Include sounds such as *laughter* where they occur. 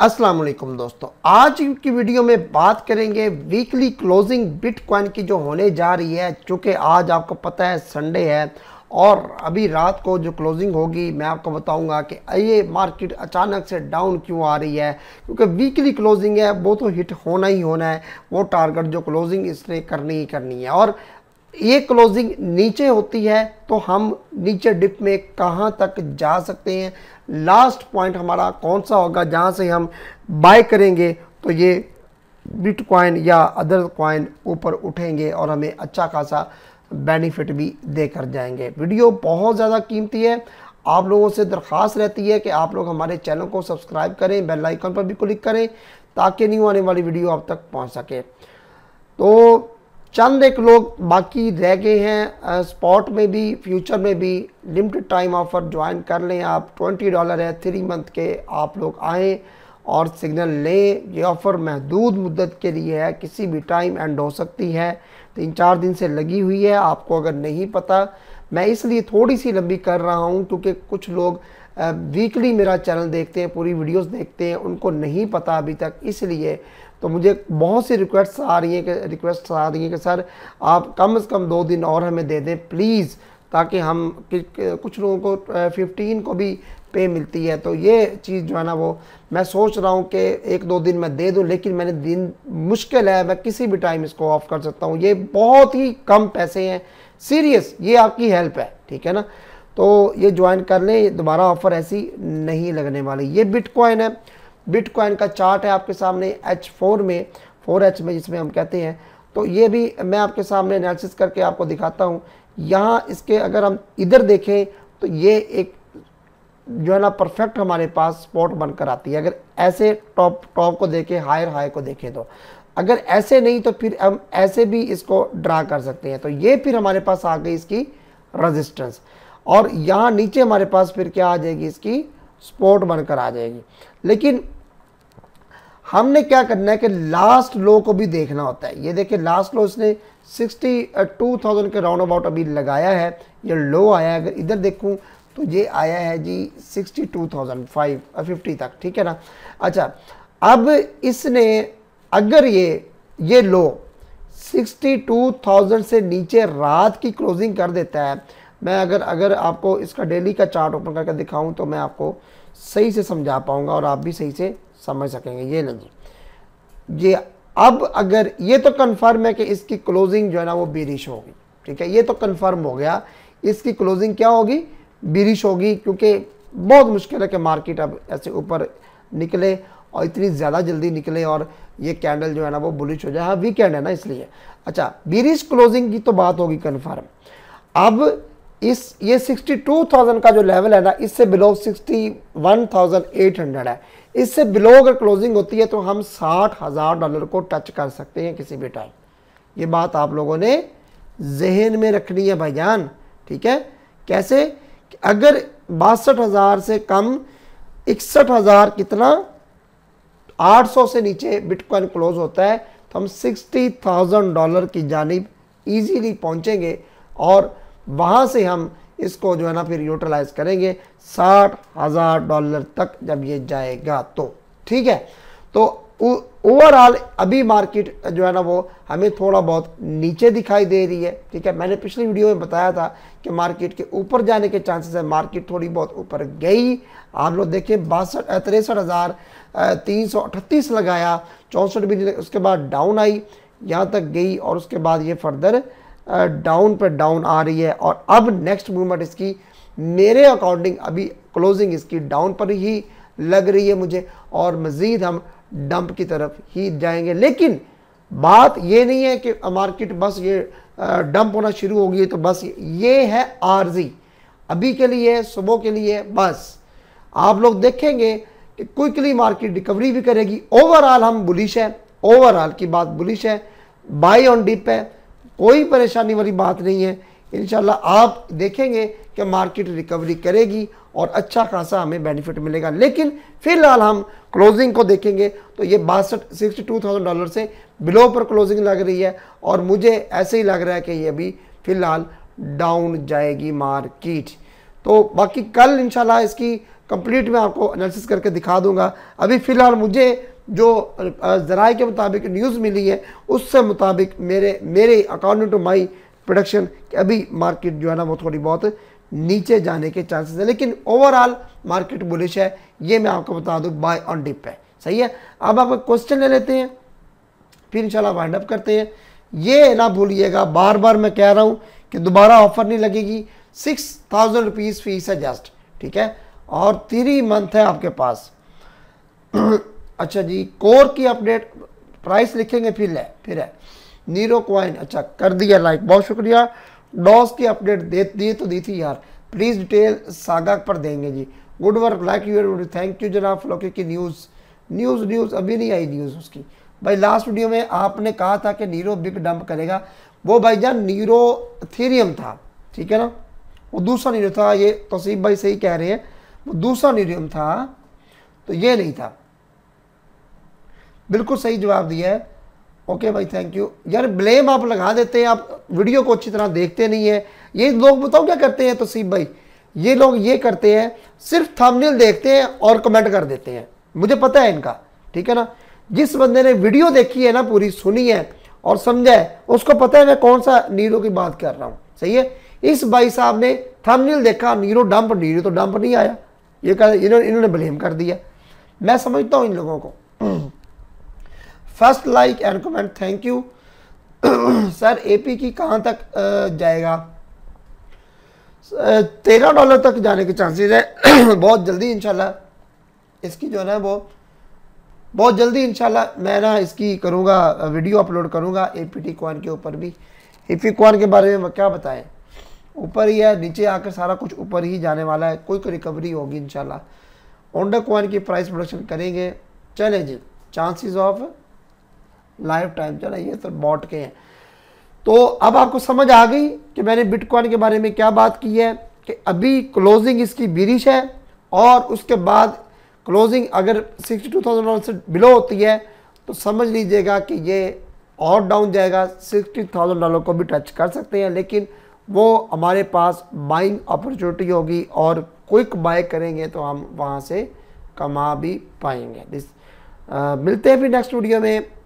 अस्सलाम वालेकुम दोस्तों आज की वीडियो में बात करेंगे वीकली क्लोजिंग बिटकॉइन की जो होने जा रही है चूँकि आज आपको पता है संडे है और अभी रात को जो क्लोजिंग होगी मैं आपको बताऊंगा कि ये मार्केट अचानक से डाउन क्यों आ रही है क्योंकि वीकली क्लोजिंग है वो तो हिट होना ही होना है वो टारगेट जो क्लोजिंग इसने करनी ही करनी है और ये क्लोजिंग नीचे होती है तो हम नीचे डिप में कहाँ तक जा सकते हैं लास्ट पॉइंट हमारा कौन सा होगा जहाँ से हम बाय करेंगे तो ये बिटकॉइन या अदर कॉइन ऊपर उठेंगे और हमें अच्छा खासा बेनिफिट भी देकर जाएंगे वीडियो बहुत ज़्यादा कीमती है आप लोगों से दरख्वास्त रहती है कि आप लोग हमारे चैनल को सब्सक्राइब करें बेल आइकन पर भी क्लिक करें ताकि न्यू आने वाली वीडियो आप तक पहुंच सके तो चंद एक लोग बाकी रह गए हैं स्पॉट में भी फ्यूचर में भी लिमिटेड टाइम ऑफर ज्वाइन कर लें आप ट्वेंटी डॉलर है थ्री मंथ के आप लोग आएँ और सिग्नल लें ये ऑफ़र महदूद मुद्दत के लिए है किसी भी टाइम एंड हो सकती है तीन चार दिन से लगी हुई है आपको अगर नहीं पता मैं इसलिए थोड़ी सी लंबी कर रहा हूँ क्योंकि कुछ लोग वीकली मेरा चैनल देखते हैं पूरी वीडियोस देखते हैं उनको नहीं पता अभी तक इसलिए तो मुझे बहुत सी रिक्वेस्ट आ रही है रिक्वेस्ट आ रही है कि सर आप कम से कम दो दिन और हमें दे दें प्लीज़ ताकि हम कुछ लोगों को फिफ्टीन को भी पे मिलती है तो ये चीज़ जो है ना वो मैं सोच रहा हूँ कि एक दो दिन मैं दे दूँ लेकिन मैंने दिन मुश्किल है मैं किसी भी टाइम इसको ऑफ कर सकता हूँ ये बहुत ही कम पैसे हैं सीरियस ये आपकी हेल्प है ठीक है ना तो ये ज्वाइन कर लें दोबारा ऑफ़र ऐसी नहीं लगने वाली ये बिटकॉइन है बिटकॉइन का चार्ट है आपके सामने एच फोर में फोर एच में जिसमें हम कहते हैं तो ये भी मैं आपके सामने एनालिसिस करके आपको दिखाता हूँ यहाँ इसके अगर हम इधर देखें तो ये एक जो है ना परफेक्ट हमारे पास स्पॉट बनकर आती है अगर ऐसे टॉप टॉप को देखें हायर हाई को देखें तो अगर ऐसे नहीं तो फिर हम ऐसे भी इसको ड्रा कर सकते हैं तो ये फिर हमारे पास आ गई इसकी रजिस्टेंस और यहाँ नीचे हमारे पास फिर क्या आ जाएगी इसकी स्पोर्ट बनकर आ जाएगी लेकिन हमने क्या करना है कि लास्ट लो को भी देखना होता है ये देखिए लास्ट लो इसने 62,000 के राउंड अबाउट अभी लगाया है ये लो आया है अगर इधर देखूं तो ये आया है जी फाइव फिफ्टी uh, तक ठीक है ना अच्छा अब इसने अगर ये ये लो 62,000 से नीचे रात की क्लोजिंग कर देता है मैं अगर अगर आपको इसका डेली का चार्ट ओपन करके दिखाऊं तो मैं आपको सही से समझा पाऊंगा और आप भी सही से समझ सकेंगे ये नहीं ये अब अगर ये तो कन्फर्म है कि इसकी क्लोजिंग जो है ना वो बिरिश होगी ठीक है ये तो कन्फर्म हो गया इसकी क्लोजिंग क्या होगी बिरिश होगी क्योंकि बहुत मुश्किल है कि मार्केट अब ऐसे ऊपर निकले और इतनी ज़्यादा जल्दी निकले और ये कैंडल जो है ना वो बुलिश हो जाए हाँ वीकेंड है ना इसलिए अच्छा बिरिश क्लोजिंग की तो बात होगी कन्फर्म अब इस ये 62,000 का जो लेवल है ना इससे बिलो 61,800 है इससे बिलो अगर क्लोजिंग होती है तो हम साठ हज़ार डॉलर को टच कर सकते हैं किसी भी टाइम ये बात आप लोगों ने जहन में रखनी है भाईजान ठीक है कैसे अगर बासठ हज़ार से कम इकसठ हज़ार कितना 800 से नीचे बिटकॉइन क्लोज होता है तो हम 60,000 डॉलर की जानब इजीली पहुंचेंगे और वहाँ से हम इसको जो है ना फिर यूटिलाइज करेंगे साठ हज़ार डॉलर तक जब ये जाएगा तो ठीक है तो ओवरऑल अभी मार्केट जो है ना वो हमें थोड़ा बहुत नीचे दिखाई दे रही है ठीक है मैंने पिछली वीडियो में बताया था कि मार्केट के ऊपर जाने के चांसेस है मार्केट थोड़ी बहुत ऊपर गई आप लोग देखें बासठ तिरसठ हज़ार तीन सौ अठतीस लगाया चौंसठ भी उसके बाद डाउन आई यहाँ तक गई और उसके बाद ये फर्दर डाउन पर डाउन आ रही है और अब नेक्स्ट मूवमेंट इसकी मेरे अकॉर्डिंग अभी क्लोजिंग इसकी डाउन पर ही लग रही है मुझे और मज़ीद हम डंप की तरफ ही जाएंगे लेकिन बात ये नहीं है कि मार्केट बस ये डंप होना शुरू हो गई तो बस ये है आर्जी अभी के लिए सुबह के लिए बस आप लोग देखेंगे कि क्विकली मार्केट रिकवरी भी करेगी ओवरऑल हम बुलिश है ओवरऑल की बात बुलिश है बाई ऑन डिप है कोई परेशानी वाली बात नहीं है इन आप देखेंगे कि मार्केट रिकवरी करेगी और अच्छा खासा हमें बेनिफिट मिलेगा लेकिन फिलहाल हम क्लोजिंग को देखेंगे तो ये बासठ सिक्सटी टू थाउजेंड डॉलर से बिलो पर क्लोजिंग लग रही है और मुझे ऐसे ही लग रहा है कि ये अभी फ़िलहाल डाउन जाएगी मार्केट तो बाकी कल इनशाला इसकी कंप्लीट मैं आपको एनालिसिस करके दिखा दूंगा अभी फ़िलहाल मुझे जो ज़रा के मुताबिक न्यूज़ मिली है उससे मुताबिक मेरे मेरे अकॉर्डिंग टू माई प्रोडक्शन अभी मार्केट जो है ना वो थोड़ी बहुत नीचे जाने के चांसेस हैं लेकिन ओवरऑल मार्केट बुलिश है ये मैं आपको बता दूँ बाय ऑन डिप है सही है अब आप क्वेश्चन ले लेते हैं फिर इंशाल्लाह वाइंड अप करते हैं ये ना भूलिएगा बार बार मैं कह रहा हूँ कि दोबारा ऑफर नहीं लगेगी सिक्स थाउजेंड रुपीज़ फीस है जस्ट ठीक है और थ्री मंथ है आपके पास अच्छा जी कोर की अपडेट प्राइस लिखेंगे फिर है फिर है नीरो क्वाइन अच्छा कर दिया लाइक बहुत शुक्रिया डॉस की अपडेट दे दी तो दी थी यार प्लीज़ डिटेल सागा पर देंगे जी good work like your thank you जनाब फ्लोके की न्यूज़ न्यूज़ न्यूज़ अभी नहीं आई न्यूज़ उसकी भाई लास्ट वीडियो में आपने कहा था कि नीरो बिग डंप करेगा वो जान नीरो थीरियम था ठीक है ना वो दूसरा नीरो था ये तोसीफ भाई सही कह रहे हैं वो दूसरा नीरियम था तो ये नहीं था बिल्कुल सही जवाब दिया है ओके भाई थैंक यू यार ब्लेम आप लगा देते हैं आप वीडियो को अच्छी तरह देखते नहीं है ये लोग बताओ क्या करते हैं तसीब तो भाई ये लोग ये करते हैं सिर्फ थंबनेल देखते हैं और कमेंट कर देते हैं मुझे पता है इनका ठीक है ना जिस बंदे ने वीडियो देखी है ना पूरी सुनी है और समझा है उसको पता है मैं कौन सा नीरो की बात कर रहा हूँ सही है इस भाई साहब ने थंबनेल देखा नीरो डंप नीरो तो डंप नहीं आया ये कर इन्होंने ब्लेम कर दिया मैं समझता हूँ इन लोगों को *clears throat* first like and comment thank you *clears throat* sir एपी की कहाँ तक जाएगा तेरह डॉलर तक जाने के चांसेस है *clears throat* बहुत जल्दी इंशाल्लाह इसकी जो है ना वो बहुत जल्दी इंशाल्लाह मैं ना इसकी करूँगा वीडियो अपलोड करूँगा ए पी टी कॉइन के ऊपर भी ए पी कॉइन के बारे में क्या बताएं ऊपर ही है नीचे आकर सारा कुछ ऊपर ही जाने वाला है कोई रिकवरी होगी इंशाल्लाह ओंडा कॉइन की प्राइस प्रोडक्शन करेंगे चले जी chances of life time है ये सब बॉट के हैं तो अब आपको समझ आ गई कि मैंने बिटकॉइन के बारे में क्या बात की है कि अभी क्लोजिंग इसकी बिरिश है और उसके बाद क्लोजिंग अगर सिक्सटी टू थाउजेंड डॉलर से बिलो होती है तो समझ लीजिएगा कि ये और डाउन जाएगा सिक्सटी थाउजेंड डॉलर को भी टच कर सकते हैं लेकिन वो हमारे पास बाइंग अपॉर्चुनिटी होगी और क्विक बाय करेंगे तो हम वहाँ से कमा भी पाएंगे दिस आ, मिलते हैं फिर नेक्स्ट वीडियो में